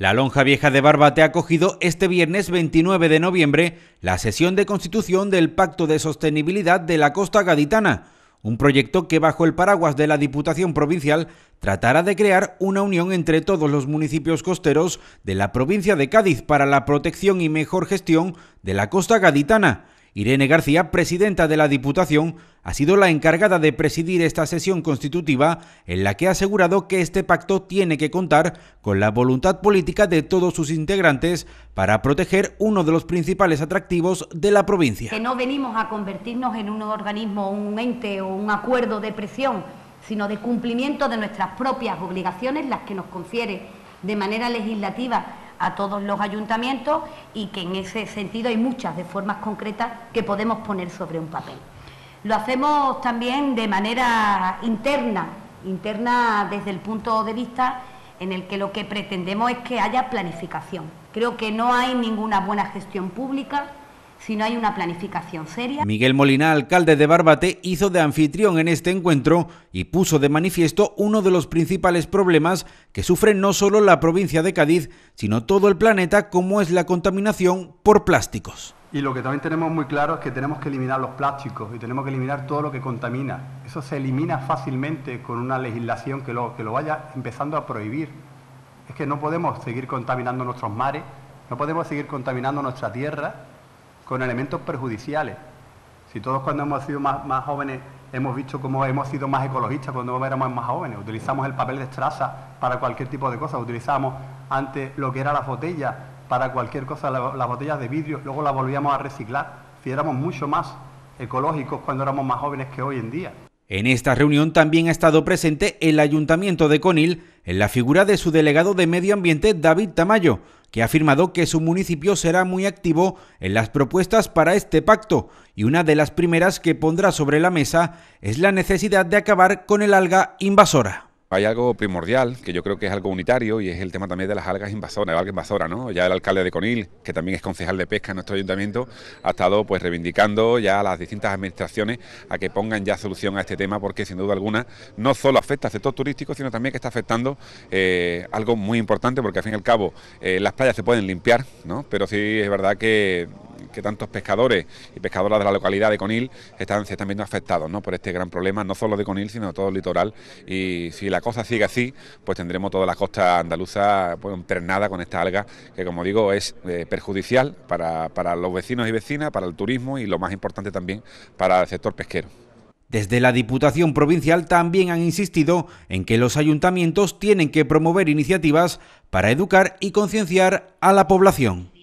La Lonja Vieja de Barbate ha acogido este viernes 29 de noviembre la sesión de constitución del Pacto de Sostenibilidad de la Costa Gaditana, un proyecto que bajo el paraguas de la Diputación Provincial tratará de crear una unión entre todos los municipios costeros de la provincia de Cádiz para la protección y mejor gestión de la Costa Gaditana. Irene García, presidenta de la Diputación, ha sido la encargada de presidir esta sesión constitutiva en la que ha asegurado que este pacto tiene que contar con la voluntad política de todos sus integrantes para proteger uno de los principales atractivos de la provincia. Que no venimos a convertirnos en un organismo, un ente o un acuerdo de presión, sino de cumplimiento de nuestras propias obligaciones, las que nos confiere de manera legislativa a todos los ayuntamientos y que en ese sentido hay muchas de formas concretas que podemos poner sobre un papel. Lo hacemos también de manera interna, interna desde el punto de vista en el que lo que pretendemos es que haya planificación. Creo que no hay ninguna buena gestión pública si no hay una planificación seria. Miguel Molina, alcalde de Barbate, hizo de anfitrión en este encuentro y puso de manifiesto uno de los principales problemas que sufren no solo la provincia de Cádiz, sino todo el planeta, como es la contaminación por plásticos. Y lo que también tenemos muy claro es que tenemos que eliminar los plásticos y tenemos que eliminar todo lo que contamina. Eso se elimina fácilmente con una legislación que lo, que lo vaya empezando a prohibir. Es que no podemos seguir contaminando nuestros mares, no podemos seguir contaminando nuestra tierra con elementos perjudiciales. Si todos cuando hemos sido más, más jóvenes hemos visto cómo hemos sido más ecologistas cuando éramos más jóvenes, utilizamos el papel de estraza para cualquier tipo de cosas, utilizamos antes lo que era las botellas para cualquier cosa, las botellas de vidrio, luego las volvíamos a reciclar, si éramos mucho más ecológicos cuando éramos más jóvenes que hoy en día. En esta reunión también ha estado presente el Ayuntamiento de Conil en la figura de su delegado de Medio Ambiente David Tamayo, que ha afirmado que su municipio será muy activo en las propuestas para este pacto y una de las primeras que pondrá sobre la mesa es la necesidad de acabar con el alga invasora. Hay algo primordial, que yo creo que es algo unitario, y es el tema también de las algas invasoras, ¿no? Ya el alcalde de Conil, que también es concejal de pesca en nuestro ayuntamiento, ha estado pues reivindicando ya a las distintas administraciones a que pongan ya solución a este tema, porque sin duda alguna no solo afecta al sector turístico, sino también que está afectando eh, algo muy importante, porque al fin y al cabo eh, las playas se pueden limpiar, ¿no? Pero sí es verdad que que tantos pescadores y pescadoras de la localidad de Conil están, se viendo afectados por este gran problema, no solo de Conil, sino de todo el litoral. Y si la cosa sigue así, pues tendremos toda la costa andaluza pues, con esta alga, que como digo es eh, perjudicial para, para los vecinos y vecinas, para el turismo y lo más importante también para el sector pesquero. Desde la Diputación Provincial también han insistido en que los ayuntamientos tienen que promover iniciativas para educar y concienciar a la población.